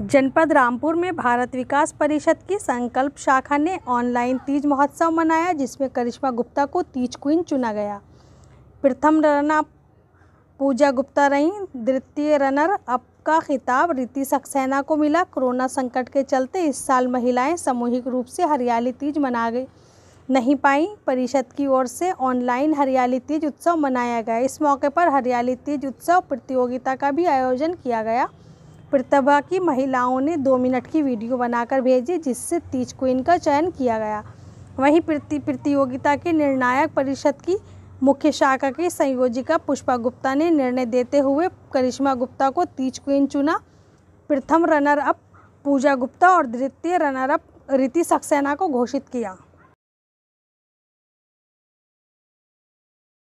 जनपद रामपुर में भारत विकास परिषद की संकल्प शाखा ने ऑनलाइन तीज महोत्सव मनाया जिसमें करिश्मा गुप्ता को तीज क्वीन चुना गया प्रथम अप पूजा गुप्ता रहीं द्वितीय रनर अप का खिताब रीति सक्सेना को मिला कोरोना संकट के चलते इस साल महिलाएं सामूहिक रूप से हरियाली तीज मना गई नहीं पाई परिषद की ओर से ऑनलाइन हरियाली तीज उत्सव मनाया गया इस मौके पर हरियाली तीज उत्सव प्रतियोगिता का भी आयोजन किया गया प्रतिभा की महिलाओं ने दो मिनट की वीडियो बनाकर भेजी जिससे तीज क्वीन का चयन किया गया वहीं प्रतियोगिता के निर्णायक परिषद की मुख्य शाखा की संयोजिका पुष्पा गुप्ता ने निर्णय देते हुए करिश्मा गुप्ता को तीज क्वीन चुना प्रथम रनर अप पूजा गुप्ता और द्वितीय रनर अप रीति सक्सेना को घोषित किया